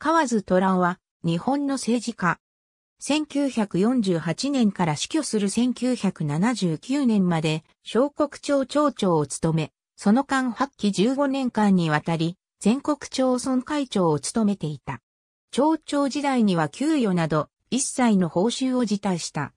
河津虎は、日本の政治家。1948年から死去する1979年まで、小国町町長を務め、その間8期15年間にわたり、全国町村会長を務めていた。町長時代には給与など、一切の報酬を辞退した。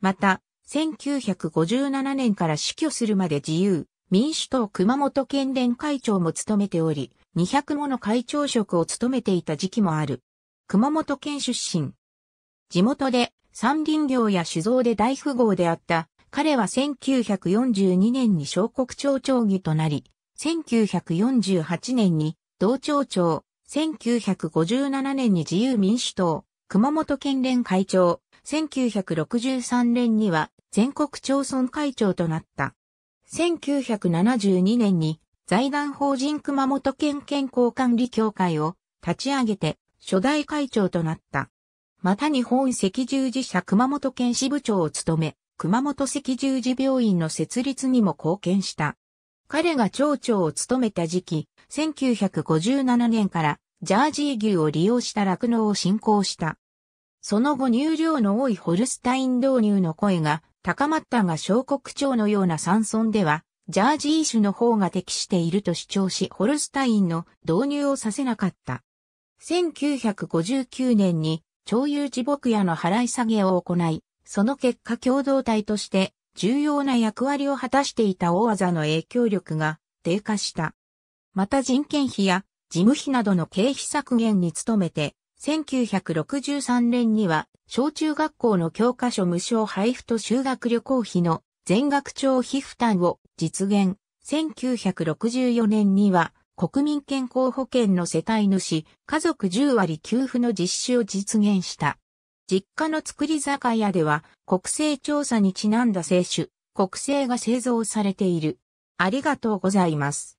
また、1957年から死去するまで自由、民主党熊本県連会長も務めており、200もの会長職を務めていた時期もある。熊本県出身。地元で山林業や酒造で大富豪であった彼は1942年に小国町長議となり、1948年に同町長、1957年に自由民主党、熊本県連会長、1963年には全国町村会長となった。1972年に財団法人熊本県健康管理協会を立ち上げて初代会長となった。また日本赤十字社熊本県支部長を務め、熊本赤十字病院の設立にも貢献した。彼が町長を務めた時期、1957年からジャージー牛を利用した酪農を振興した。その後乳量の多いホルスタイン導入の声が高まったが小国町のような山村ではジャージー種の方が適していると主張し、ホルスタインの導入をさせなかった。1959年に、超有地牧野の払い下げを行い、その結果共同体として重要な役割を果たしていた大技の影響力が低下した。また人件費や事務費などの経費削減に努めて、1963年には小中学校の教科書無償配布と修学旅行費の全額超費負担を実現。1964年には国民健康保険の世帯主、家族10割給付の実施を実現した。実家の作り酒屋では国勢調査にちなんだ清酒、国勢が製造されている。ありがとうございます。